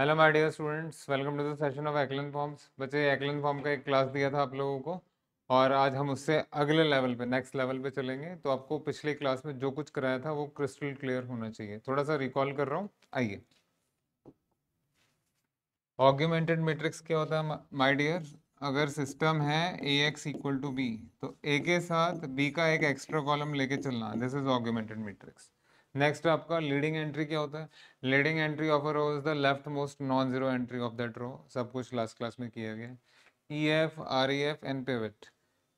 Hello my dear students welcome to the session of echelon forms बच्चे echelon form का एक class दिया था आप लोगों को और आज हम उससे अगले लेवल पे नेक्स्ट लेवल पे चलेंगे तो आपको पिछले क्लास में जो कुछ कराया था वो क्रिस्टल क्लियर होना चाहिए थोड़ा सा रिकॉल कर रहा हूँ आइए ऑग्यूमेंटेड मेट्रिक्स क्या होता है माई डियर अगर सिस्टम है A X equal to B तो ए के साथ बी का एक एक्स्ट्रा कॉलम लेके चलना this is augmented matrix next आपका लीडिंग एंट्री क्या होता है leading entry of a row is the left most non zero entry of that row सब कुछ लास्ट क्लास में किया गया E F R E F and pivot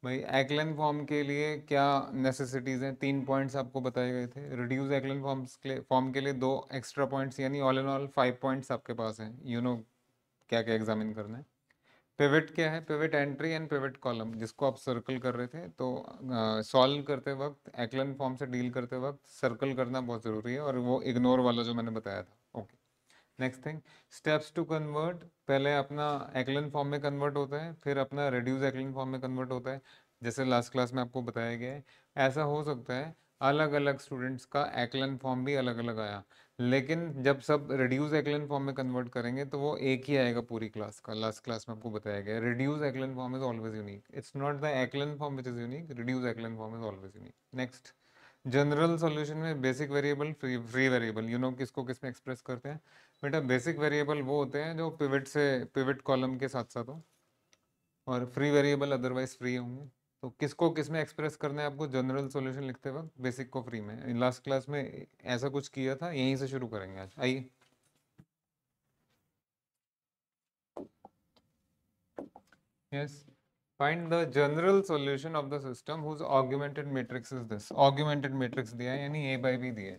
भाई एक्लन फॉर्म के लिए क्या नेसेसिटीज हैं तीन पॉइंट्स आपको बताए गए थे रिड्यूस एक्लन फॉर्म के फॉर्म के लिए दो एक्स्ट्रा पॉइंट्स यानी all and all five points आपके पास हैं यू नो क्या क्या एग्जामिन करना है पिवट क्या है pivot entry and pivot column जिसको आप सर्कल कर रहे थे तो सॉल्व करते वक्त एक्लन फॉर्म से डील करते वक्त सर्कल करना बहुत ज़रूरी है और वो इग्नोर वाला जो मैंने बताया था okay next thing steps to convert पहले अपना एक्लन फॉर्म में कन्वर्ट होता है फिर अपना रिड्यूस एक्लन फॉर्म में कन्वर्ट होता है जैसे लास्ट क्लास में आपको बताया गया है ऐसा हो सकता है अलग अलग स्टूडेंट्स का एक्लन फॉर्म भी अलग अलग आया लेकिन जब सब रिड्यूस एक्लन फॉर्म में कन्वर्ट करेंगे तो वो एक ही आएगा पूरी क्लास का लास्ट क्लास में आपको बताया गया reduce echelon form is always unique it's not the echelon form which is unique reduce echelon form is always unique next general solution में basic variable free free variable you know किसको किस में express करते हैं बेटा basic variable वो होते हैं जो पिविट से पिविट कॉलम के साथ साथ हो और फ्री वेरिएबल अदरवाइज फ्री होंगे तो किसको किस में एक्सप्रेस करना है आपको जनरल सॉल्यूशन लिखते वक्त बेसिक को फ्री में लास्ट क्लास में ऐसा कुछ किया था यहीं से शुरू करेंगे आज आइए yes find the general solution of the system whose augmented matrix is this augmented matrix दिया है यानी a by b दिया है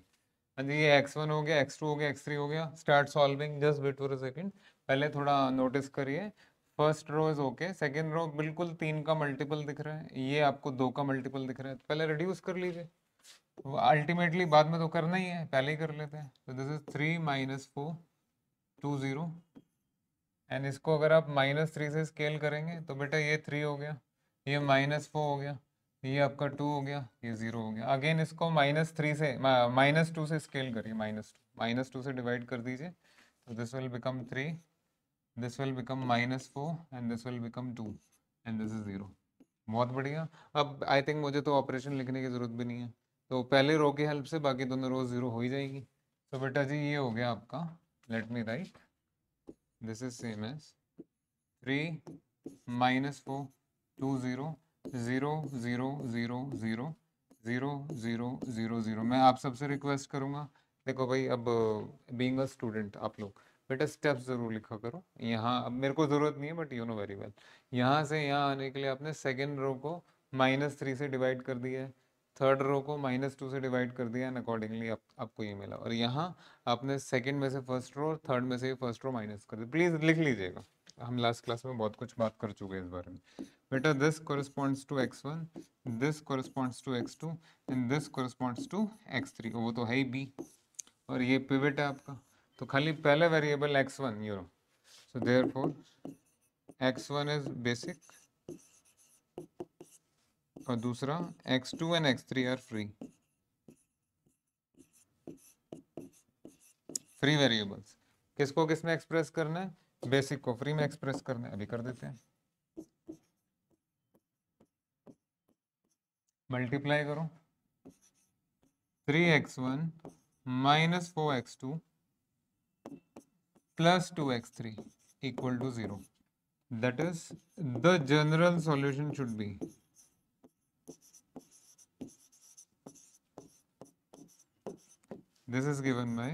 हाँ जी ये x1 हो गया x2 हो गया x3 हो गया start solving just wait for a second पहले थोड़ा नोटिस करिए first row is okay second row बिल्कुल तीन का मल्टीपल दिख रहा है ये आपको दो का मल्टीपल दिख रहा है तो पहले रिड्यूस कर लीजिए अल्टीमेटली बाद में तो करना ही है पहले ही कर लेते हैं तो this is three minus four two zero and इसको अगर आप माइनस थ्री से स्केल करेंगे तो बेटा ये थ्री हो गया ये माइनस फोर हो गया ये आपका टू हो गया ये ज़ीरो हो गया अगेन इसको माइनस थ्री से माइनस टू से स्केल करिए माइनस टू माइनस टू से डिवाइड कर दीजिए तो this will become three this will become minus four and this will become two and this is zero बहुत बढ़िया अब आई थिंक मुझे तो ऑपरेशन लिखने की ज़रूरत भी नहीं है तो पहले रो की हेल्प से बाकी दोनों रोज ज़ीरो हो ही जाएगी तो बेटा जी ये हो गया आपका let me write this is same as three minus four two zero zero zero zero zero zero zero zero zero मैं आप सबसे रिक्वेस्ट करूँगा देखो भाई अब बींग अ स्टूडेंट आप लोग बेटा स्टेप्स ज़रूर लिखा करो यहाँ अब मेरे को ज़रूरत नहीं है but you know very well यहाँ से यहाँ आने के लिए आपने सेकेंड रो को माइनस थ्री से डिवाइड कर दिया है थर्ड रो को माइनस टू से डिवाइड कर दिया एंड अकॉर्डिंगली आप, आपको ये मिला और यहाँ आपने सेकेंड में से फर्स्ट रो और थर्ड में से फर्स्ट रो माइनस कर दिया प्लीज़ लिख लीजिएगा हम लास्ट क्लास में बहुत कुछ बात कर चुके हैं इस बारे में बेटा this corresponds to x one this corresponds to X two and this corresponds to x three वो तो है ही बी और ये पिवट है आपका तो खाली पहला वेरिएबल एक्स वन यूरो so therefore X one is basic और दूसरा X two and X three are free free variables किसको किसमें एक्सप्रेस करना है बेसिक को फ्री में एक्सप्रेस करना है अभी कर देते हैं मल्टीप्लाई करो three X one minus four X two plus 2x3 equal to 0. That is the general solution should be this is given by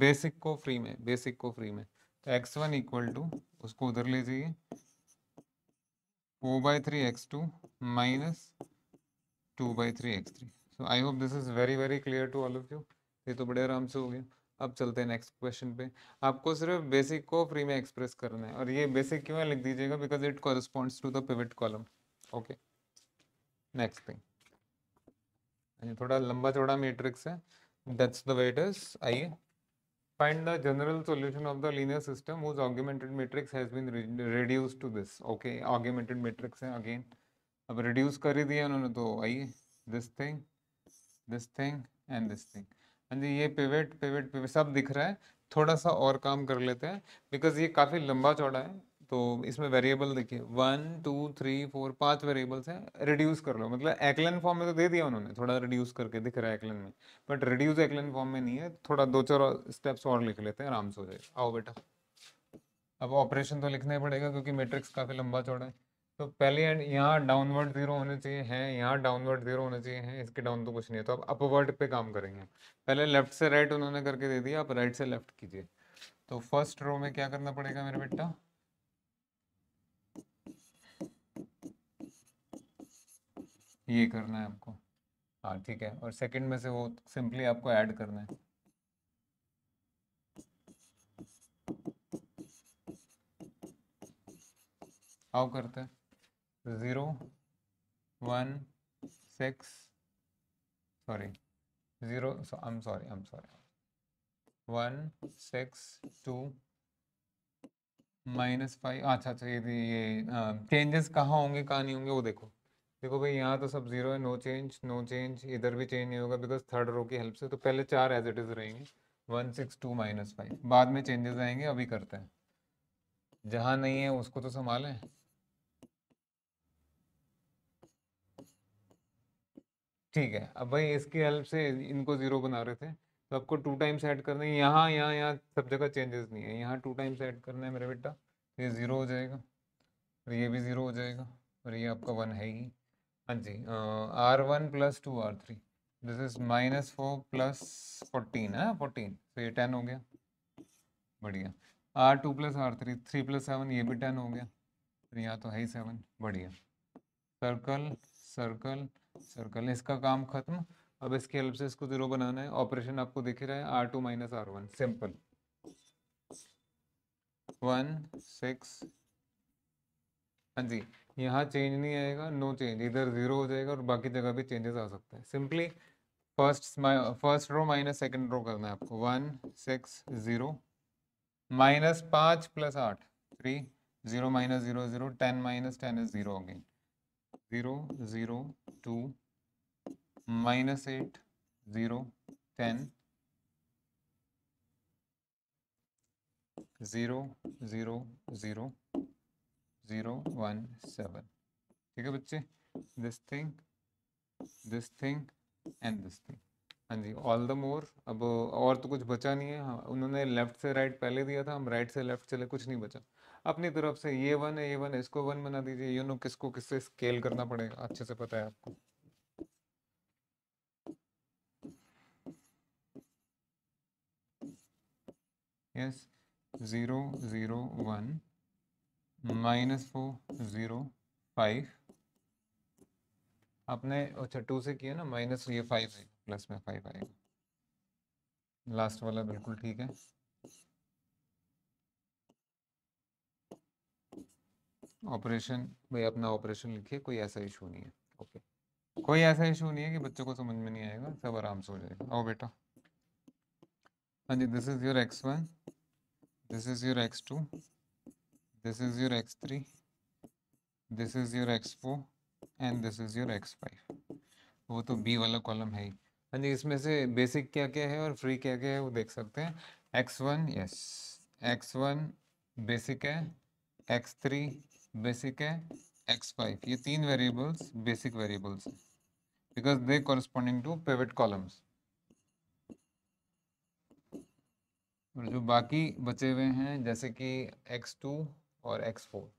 basic को फ्री में बेसिक को फ्री में तो एक्स वन इक्वल टू उसको उधर ले जाइए four by three x two minus two by three x three so I hope this is very very clear to all of you ये तो बड़े आराम से हो गया अब चलते हैं नेक्स्ट क्वेश्चन पे आपको सिर्फ बेसिक को फ्री में एक्सप्रेस करना है और ये बेसिक क्यों है लिख दीजिएगा because it corresponds to the pivot column okay next thing थोड़ा लंबा चौड़ा मेट्रिक्स है दैट्स द वेटर्स आइए find the general solution of the linear system whose augmented matrix has been reduce to this okay augmented matrix है again अब रिड्यूस कर ही दिया उन्होंने तो आइए this thing this thing and this thing हाँ जी ये पेवेट पेवेट पिवट सब दिख रहा है थोड़ा सा और काम कर लेते हैं बिकॉज ये काफ़ी लंबा चौड़ा है तो इसमें वेरिएबल देखिए वन टू थ्री फोर पांच वेरिएबल्स हैं रिड्यूस कर लो मतलब एक्लन फॉर्म में तो दे दिया उन्होंने थोड़ा रिड्यूस करके दिख रहा है एक्लन में बट रिड्यूस एक्लन फॉर्म में नहीं है थोड़ा दो चार स्टेप्स और लिख लेते हैं आराम से हो जाए आओ बेटा अब ऑपरेशन तो लिखना ही पड़ेगा क्योंकि मेट्रिक्स काफ़ी लंबा चौड़ा है तो पहले एंड यहाँ डाउनवर्ड जीरो होने चाहिए हैं यहाँ डाउनवर्ड जीरो होने चाहिए हैं इसके डाउन तो कुछ नहीं है तो आप अपवर्ड पे काम करेंगे पहले लेफ्ट से राइट उन्होंने करके दे दिया आप राइट से लेफ्ट कीजिए तो फर्स्ट रो में क्या करना पड़ेगा मेरे बेटा ये करना है आपको हाँ ठीक है और सेकंड में से वो सिंपली आपको ऐड करना है आओ करते हैं zero one six sorry zero I am sorry I am sorry one six two minus five अच्छा अच्छा ये ये चेंजेस कहाँ होंगे कहाँ नहीं होंगे वो देखो देखो भाई यहाँ तो सब जीरो है नो चेंज नो चेंज इधर भी चेंज नहीं होगा बिकॉज थर्ड रो की हेल्प से तो पहले चार एज इट इज रहेंगे one six two minus five बाद में चेंजेस आएंगे अभी करते हैं जहाँ नहीं है उसको तो संभालें ठीक है अब भाई इसकी हेल्प से इनको ज़ीरो बना रहे थे तो आपको टू टाइम्स ऐड करना है यहाँ यहाँ यहाँ सब जगह चेंजेस नहीं है यहाँ टू टाइम्स ऐड करना है मेरे बेटा ये ज़ीरो हो जाएगा और ये भी ज़ीरो हो जाएगा और ये आपका वन है ही हाँ जी R one plus two R three this is minus four plus fourteen है फोर्टीन तो ये टेन हो गया बढ़िया R two plus R three three plus seven ये भी टेन हो गया तो यहाँ तो है ही सेवन बढ़िया सर्कल सर्कल सर्कल इसका काम खत्म अब इसकी हेल्प से इसको जीरो बनाना है ऑपरेशन आपको दिख रहा है R two minus R one simple one six हाँ जी यहाँ चेंज नहीं आएगा नो चेंज इधर जीरो हो जाएगा और बाकी जगह भी चेंजेस आ सकते हैं simply first first row minus second row करना है आपको वन सिक्स जीरो माइनस पाँच प्लस आठ three zero minus zero zero ten minus ten is zero again zero zero two minus eight zero ten zero zero zero zero one seven ठीक है बच्चे this thing this thing and this thing हाँ जी all the more अब और तो कुछ बचा नहीं है हाँ, उन्होंने लेफ्ट से राइट पहले दिया था हम राइट से लेफ्ट चले कुछ नहीं बचा अपनी तरफ से ये वन है ये वन इसको वन बना दीजिए यू नो किसको किससे स्केल करना पड़ेगा अच्छे से पता है आपको yes zero zero one minus four zero five आपने अच्छा टू से किया ना माइनस ये फाइव है प्लस में फाइव आएगा लास्ट वाला बिल्कुल ठीक है ऑपरेशन भाई अपना ऑपरेशन लिखिए कोई ऐसा इशू नहीं है ओके कोई ऐसा इशू नहीं है कि बच्चों को समझ में नहीं आएगा सब आराम से हो जाएगा आओ बेटा हाँ जी this is your X one this is your X two this is your X three this is your X four and this is your X five वो तो बी वाला कॉलम है ही हाँ जी इसमें से बेसिक क्या क्या है और फ्री क्या क्या है वो देख सकते हैं x one yes x one basic है एक्स थ्री बेसिक है एक्स फाइव ये तीन वेरिएबल्स बेसिक वेरिएबल्स हैं because they corresponding to pivot columns और जो बाकी बचे हुए हैं जैसे कि एक्स टू और एक्स फोर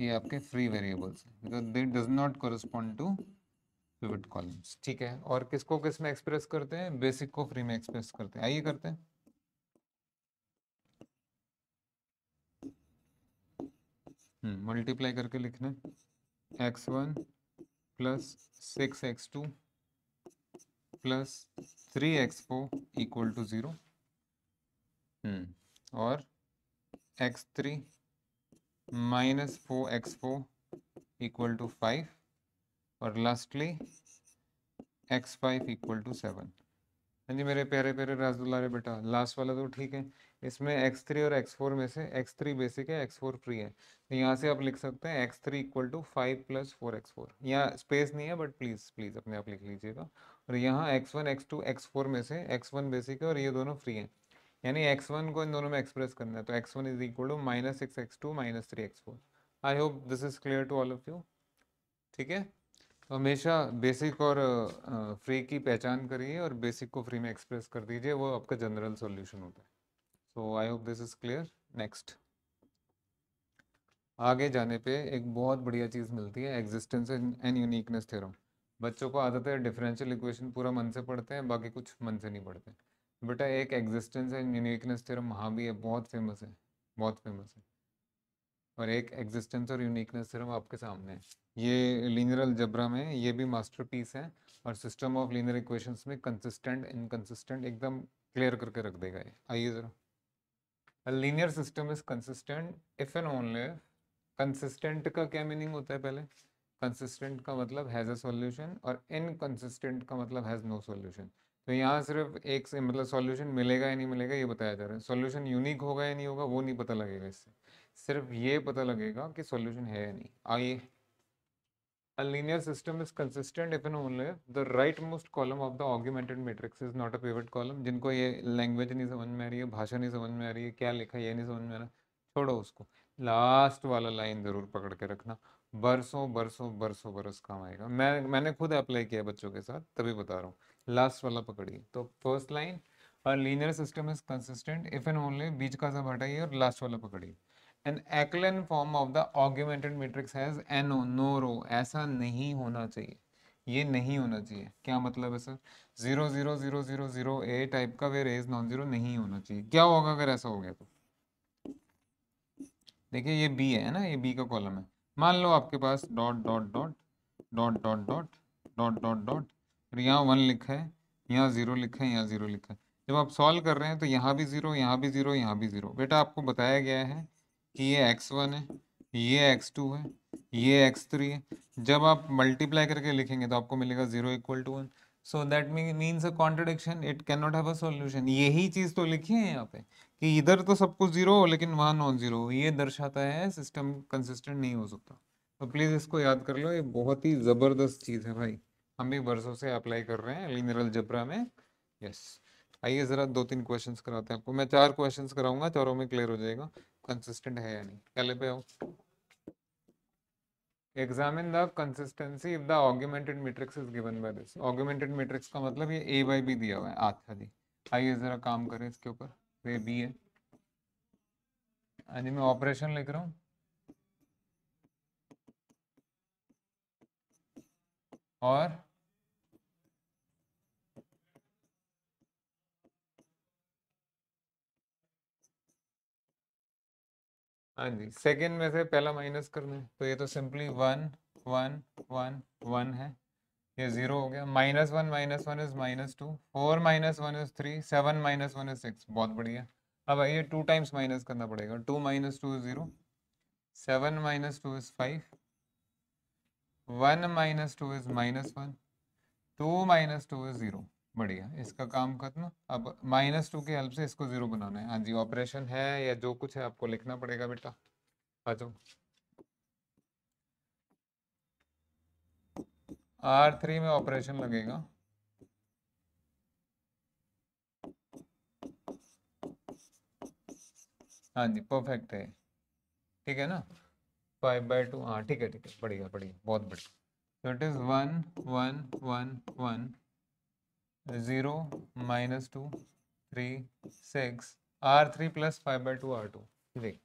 ये आपके फ्री वेरिएबल्स हैं because they does not correspond to pivot columns ठीक है और किसको किस में एक्सप्रेस करते हैं बेसिक को फ्री में एक्सप्रेस करते हैं आइए करते हैं मल्टीप्लाई हम्म, करके लिखना x one plus six x two plus three x four equal to zero और x three minus four x four equal to five और lastly x five equal to seven हाँ जी मेरे प्यारे प्यारे राज दुलारे बेटा लास्ट वाला तो ठीक है इसमें x3 और x4 में से x3 बेसिक है x4 फ्री है तो यहाँ से आप लिख सकते हैं x3 three equal to five plus four x four यहाँ स्पेस नहीं है बट प्लीज़ प्लीज़ अपने आप लिख लीजिएगा और यहाँ x1 x2 x4 में से x1 बेसिक है और ये दोनों फ्री हैं यानी x1 को इन दोनों में एक्सप्रेस करना है तो x1 one is equal to minus six x two minus three x four I hope this is clear to all of you ठीक है तो हमेशा बेसिक और फ्री की पहचान करिए और बेसिक को फ्री में एक्सप्रेस कर दीजिए वो आपका जनरल सॉल्यूशन होता है so I hope this is clear next आगे जाने पे एक बहुत बढ़िया चीज़ मिलती है एग्जिस्टेंस एंड यूनिकनेस थ्योरम बच्चों को आदत है डिफरेंशियल इक्वेशन पूरा मन से पढ़ते हैं बाकी कुछ मन से नहीं पढ़ते बेटा एक एग्जिस्टेंस एंड यूनिकनेस थ्योरम हाँ भी है बहुत फेमस है बहुत फेमस है और एक एग्जिस्टेंस और यूनिकनेस थ्योरम आपके सामने है ये लीनियर अलजबरा में ये भी पीस है और सिस्टम ऑफ लीनियर इक्वेशंस में कंसिस्टेंट इनकन्सिस्टेंट एकदम क्लियर करके रख देगा ये आइए ज़रा a linear system is consistent if and only consistent consistent का क्या meaning होता है पहले consistent का मतलब has a solution और inconsistent का मतलब has no solution तो यहाँ सिर्फ एक से मतलब सॉल्यूशन मिलेगा या नहीं मिलेगा ये बताया जा रहा है सॉल्यूशन यूनिक होगा या नहीं होगा वो नहीं पता लगेगा इससे सिर्फ ये पता लगेगा कि सॉल्यूशन है या नहीं आइए A linear system is consistent if and only if the rightmost column of the augmented matrix is not a pivot column. जिनको ये लैंग्वेज नहीं समझ में आ रही है भाषा नहीं समझ में आ रही है क्या लिखा ये नहीं समझ में आ रहा छोड़ो उसको लास्ट वाला लाइन ज़रूर पकड़ के रखना बरसों बरसों बरसों बरस काम आएगा मैं मैंने खुद अप्लाई किया बच्चों के साथ तभी बता रहा हूँ लास्ट वाला पकड़िए तो फर्स्ट लाइन और linear system is consistent if and only बीच का सब हटाइए और लास्ट वाला पकड़िए echelon form of the the matrix has N O no row ऐसा नहीं होना चाहिए ये नहीं होना चाहिए क्या मतलब है sir zero zero zero zero zero a type का वे रेज नॉन जीरो नहीं होना चाहिए क्या होगा अगर ऐसा हो गया तो देखिए ये बी है ना ये बी का कॉलम है मान लो आपके पास dot dot dot dot dot dot dot dot dot और यहाँ वन लिखा है यहाँ जीरो लिखा है यहाँ जीरो लिखा है जब आप सॉल्व कर रहे हैं तो यहाँ भी जीरो यहाँ भी जीरो यहाँ भी जीरो बेटा आपको बताया गया है ये एक्स वन है ये एक्स टू है ये एक्स थ्री है जब आप मल्टीप्लाई करके लिखेंगे तो आपको मिलेगा zero equal to one so that means a contradiction it can not have a solution यही चीज़ तो लिखी है यहाँ पे कि इधर तो सब कुछ जीरो हो लेकिन वहाँ नॉन जीरो हो ये दर्शाता है सिस्टम कंसिस्टेंट नहीं हो सकता तो प्लीज़ इसको याद कर लो ये बहुत ही ज़बरदस्त चीज़ है भाई हम भी बरसों से अप्लाई कर रहे हैं लिनरल जबरा में यस yes. आइए ज़रा दो तीन क्वेश्चंस कराते हैं आपको मैं चार क्वेश्चंस कराऊंगा चारों में क्लियर हो जाएगा कंसिस्टेंट है या नहीं पहले पे आओ examine the consistency if the augmented matrix is given by this augmented matrix का मतलब ये ए बाई बी दिया हुआ है अच्छा जी आइए जरा काम करें इसके ऊपर वे बी है यानी हाँ मैं ऑपरेशन लिख रहा हूँ और हाँ जी सेकेंड में से पहला माइनस करना है तो ये तो simply one one one one है ये जीरो हो गया minus one minus one is minus two four minus one is three seven minus one is six बहुत बढ़िया अब ये टू टाइम्स माइनस करना पड़ेगा two minus two is zero seven minus two is five one minus two is minus one two minus two is zero बढ़िया इसका काम खत्म अब माइनस टू की हेल्प से इसको जीरो बनाना है हाँ जी ऑपरेशन है या जो कुछ है आपको लिखना पड़ेगा बेटा आ जाओ आर थ्री में ऑपरेशन लगेगा हाँ जी परफेक्ट है ठीक है ना फाइव बाई टू हाँ ठीक है ठीक है बढ़िया बढ़िया बहुत बढ़िया so it is one one one one zero minus two three six R three plus five by two R two देख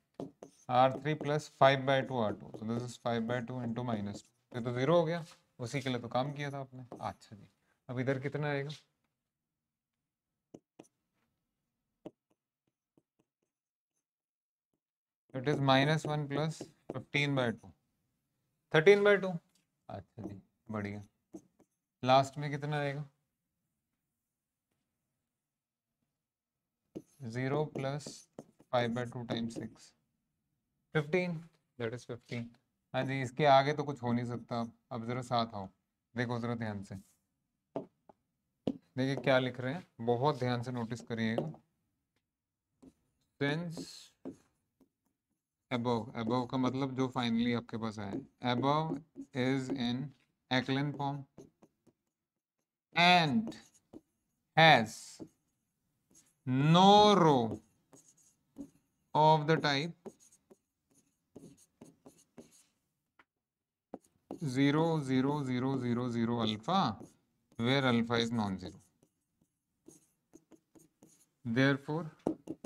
R three plus five by two R two this is five by two into minus two ये तो zero हो गया उसी के लिए तो काम किया था आपने अच्छा जी अब इधर कितना आएगा it is minus one plus fifteen by two thirteen by two अच्छा जी बढ़िया लास्ट में कितना आएगा zero plus five by two time six fifteen that is fifteen हाँ जी इसके आगे तो कुछ हो नहीं सकता अब ज़रा साथ आओ देखो ज़रा ध्यान से देखिए क्या लिख रहे हैं बहुत ध्यान से नोटिस करिएगा सिंस एबव एबव का मतलब जो फाइनली आपके पास आया above is in echelon form and has no row of the type 0, 0, 0, 0, 0 alpha where alpha is non-zero. Therefore,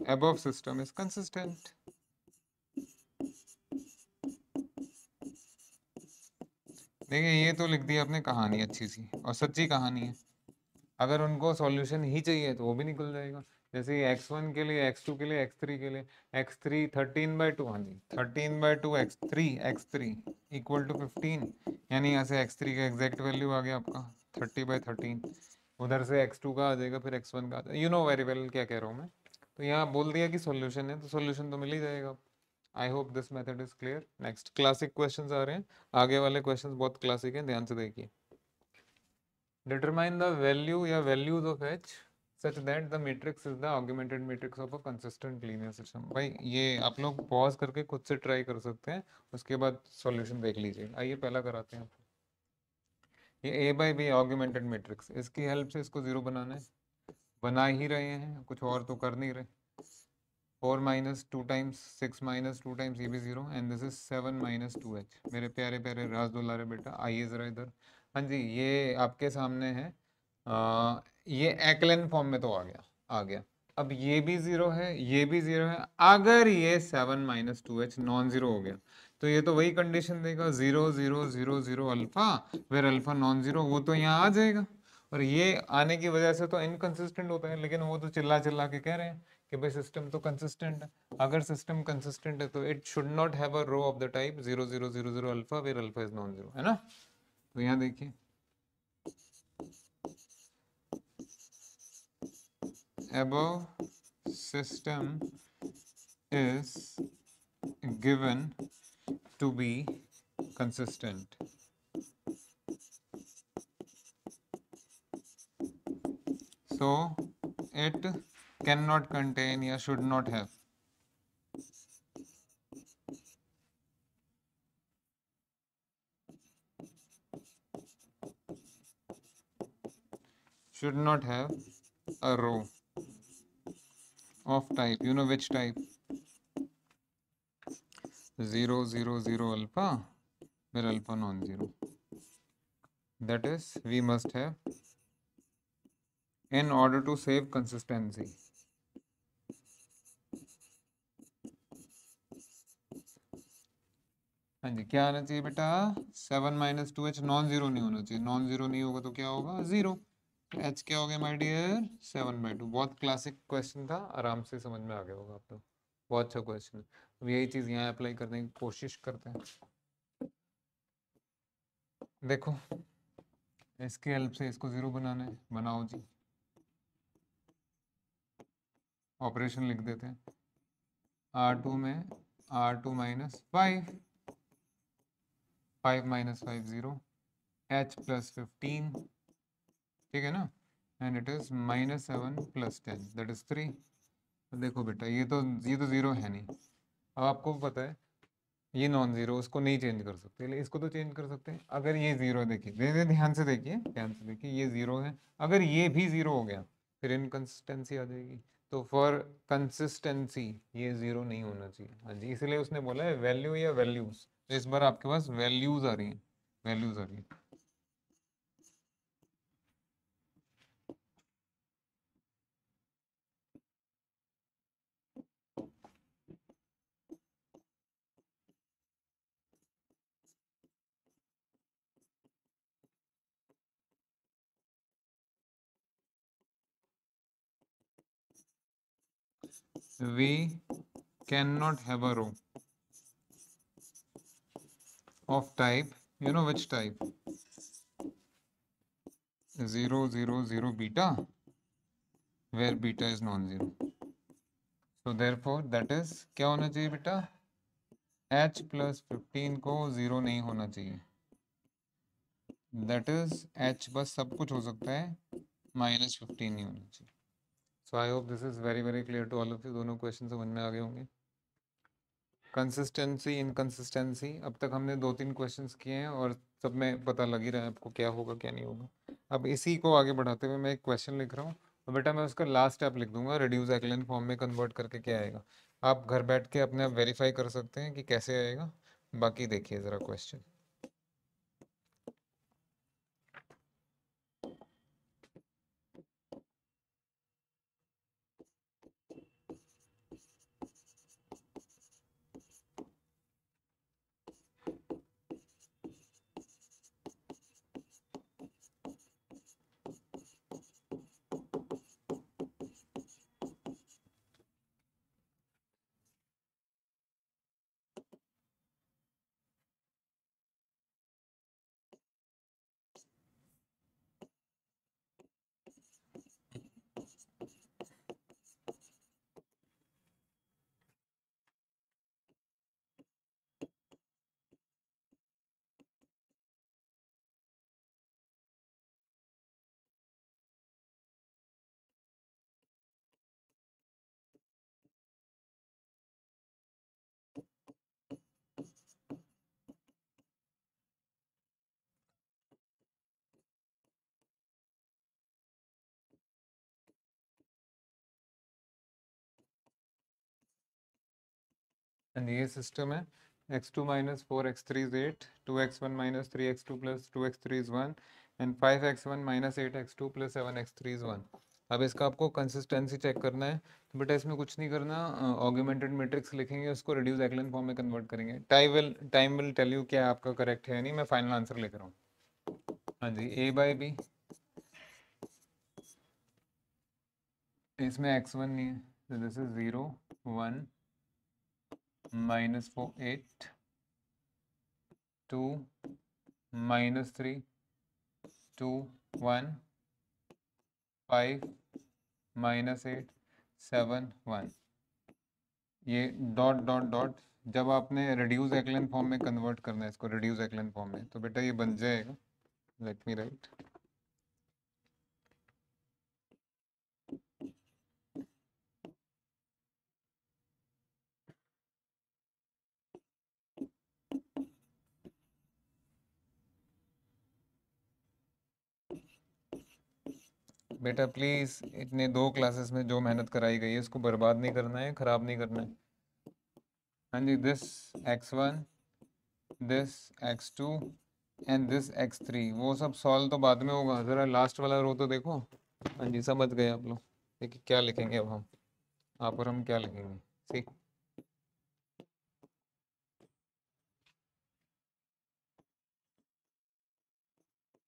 above system is consistent. देखिए ये तो लिख दिया आपने कहानी अच्छी सी और सच्ची कहानी है अगर उनको सॉल्यूशन ही चाहिए तो वो भी निकल जाएगा जैसे एक्स वन के लिए एक्स टू के लिए एक्स थ्री के लिए x three thirteen by two हाँ जी thirteen by two x three x three equal to fifteen यानी यहाँ से एक्स थ्री का एग्जैक्ट वैल्यू आ गया आपका थर्टी बाई थर्टीन उधर से एक्स टू का आ जाएगा फिर एक्स वन का आ जाएगा यू नो वेरी वेल क्या कह रहा हूँ मैं तो यहाँ बोल दिया कि सोल्यूशन है तो सोल्यूशन तो मिल ही जाएगा I hope this method is clear next classic question आ रहे हैं आगे वाले क्वेश्चन बहुत क्लासिक हैं ध्यान से देखिए डिटरमाइन द वैल्यू या values of H such that the matrix is the augmented matrix of a consistent linear system भाई ये आप लोग पॉज करके खुद से ट्राई कर सकते हैं उसके बाद सॉल्यूशन देख लीजिए आइए पहला कराते हैं ये A by B augmented matrix इसकी हेल्प से इसको जीरो बनाना है बना ही रहे हैं कुछ और तो कर नहीं रहे four minus two times six minus two times ये भी zero and this is seven minus two H मेरे प्यारे प्यारे राज दुलारे बेटा आइए ज़रा इधर हाँ जी ये आपके सामने है ये एक्लन फॉर्म में तो आ गया आ गया अब ये भी जीरो है ये भी जीरो है अगर ये seven minus two H non zero हो गया तो ये तो वही कंडीशन देगा zero zero zero zero alpha where alpha non zero वो तो यहाँ आ जाएगा और ये आने की वजह से तो इनकन्सिस्टेंट होता है लेकिन वो तो चिल्ला चिल्ला के कह रहे हैं कि भाई सिस्टम तो कंसिस्टेंट है अगर सिस्टम कंसिस्टेंट है तो it should not have a row of the type zero zero zero zero alpha where alpha is non zero है ना तो यहाँ देखिए above system is given to be consistent. So it cannot contain or should not have. Should not have a row. of type you know which type 0 0 0 alpha where alpha non-zero that is we must have in order to save consistency हाँ जी क्या आना चाहिए बेटा seven minus two H non zero नहीं होना चाहिए non zero नहीं होगा तो क्या होगा जीरो एच क्या हो गया my dear seven by two बहुत क्लासिक क्वेश्चन था आराम से समझ में आ गया होगा आप लोग बहुत अच्छा क्वेश्चन अब यही चीज़ यहाँ अप्लाई करने की कोशिश करते हैं देखो इसकी हेल्प से इसको ज़ीरो बनाना है बनाओ जी ऑपरेशन लिख देते हैं आर टू में R two minus five five minus five zero H plus fifteen ठीक है ना and it is minus seven plus ten that is three देखो बेटा ये तो ये तो ज़ीरो है नहीं अब आपको पता है ये नॉन ज़ीरो उसको नहीं चेंज कर सकते इसको तो चेंज कर सकते हैं अगर ये ज़ीरो देखिए ध्यान से देखिए ध्यान से देखिए ये ज़ीरो है अगर ये भी ज़ीरो हो गया फिर इनकन्सिस्टेंसी आ जाएगी तो फॉर कंसिस्टेंसी ये ज़ीरो नहीं होना चाहिए हाँ जी इसलिए उसने बोला है वैल्यू या वैल्यूज़ तो इस बार आपके पास वैल्यूज़ आ रही हैं वैल्यूज़ आ रही है we cannot have a row of type you know which type 0 0 0 beta where beta is non-zero so therefore that is kya hona chahiye beta h plus 15 ko zero nahi hona chahiye that is h bas sab kuch ho sakta hai minus 15 nahi hona chahiye so I hope this is very very clear to all of you दोनों question समझ में आ गए होंगे consistency inconsistency अब तक हमने दो तीन क्वेश्चंस किए हैं और सब में पता लग ही रहा है आपको क्या होगा क्या नहीं होगा अब इसी को आगे बढ़ाते हुए मैं एक क्वेश्चन लिख रहा हूँ और बेटा मैं उसका लास्ट स्टेप लिख दूंगा रिड्यूस एक्लेन फॉर्म में कन्वर्ट करके क्या आएगा आप घर बैठ के अपने आप वेरीफाई कर सकते हैं कि कैसे आएगा बाकी देखिए ज़रा क्वेश्चन ये सिस्टम है x two minus four x three is eight two x one minus three x two plus two x three is one and five x one minus eight x two plus seven x three is one अब इसका आपको consistency check करना है तो but इसमें कुछ नहीं करना ऑगमेंटेड मैट्रिक्स लिखेंगे उसको रिड्यूस एग्लन फॉर्म में कन्वर्ट करेंगे time will time will tell you क्या आपका करेक्ट है नहीं मैं फाइनल आंसर लेकर हूँ हाँ जी ए बाई बी इसमें एक्स वन नहीं है this is zero one minus four eight two minus three two one five minus eight seven one ये डॉट डॉट डॉट जब आपने रिड्यूस एक्लेन फॉर्म में कन्वर्ट करना है इसको रिड्यूस एक्लेन फॉर्म में तो बेटा ये बन जाएगा लेट मी राइट बेटा प्लीज़ इतने दो क्लासेस में जो मेहनत कराई गई है इसको बर्बाद नहीं करना है ख़राब नहीं करना है हाँ जी this x one this x two and this x three वो सब सॉल्व तो बाद में होगा ज़रा लास्ट वाला रो तो देखो हाँ जी समझ गए आप लोग देखिए क्या लिखेंगे अब हम आप और हम क्या लिखेंगे ठीक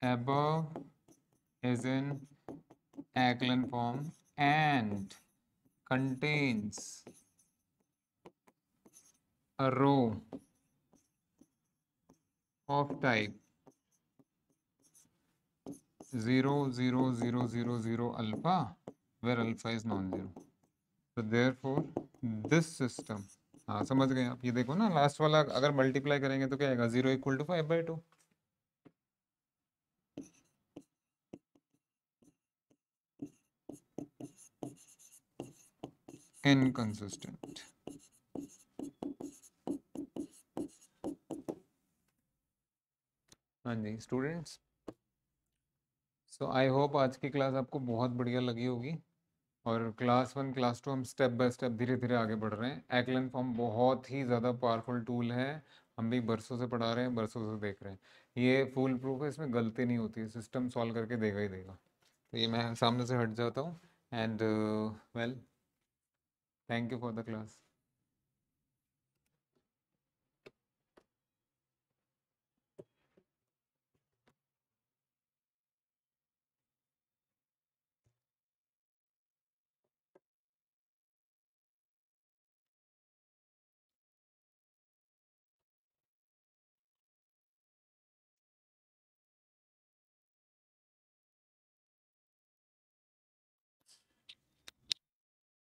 above is in Aglen form and contains a row of type 0, 0, 0, 0, 0 alpha where alpha is non-zero. So therefore this system हाँ समझ गए आप ये देखो ना लास्ट वाला अगर मल्टीप्लाई करेंगे तो क्या आएगा zero equal to five by two inconsistent हाँ जी स्टूडेंट्स सो आई होप आज की क्लास आपको बहुत बढ़िया लगी होगी और क्लास वन क्लास टू हम स्टेप बाय स्टेप धीरे धीरे आगे बढ़ रहे हैं एक्लन फॉर्म बहुत ही ज़्यादा पावरफुल टूल है हम भी बरसों से पढ़ा रहे हैं बरसों से देख रहे हैं ये फुल प्रूफ है इसमें गलती नहीं होती सिस्टम सॉल्व करके देगा ही देगा तो ये मैं सामने से हट जाता हूँ and well uh, well, Thank you for the class.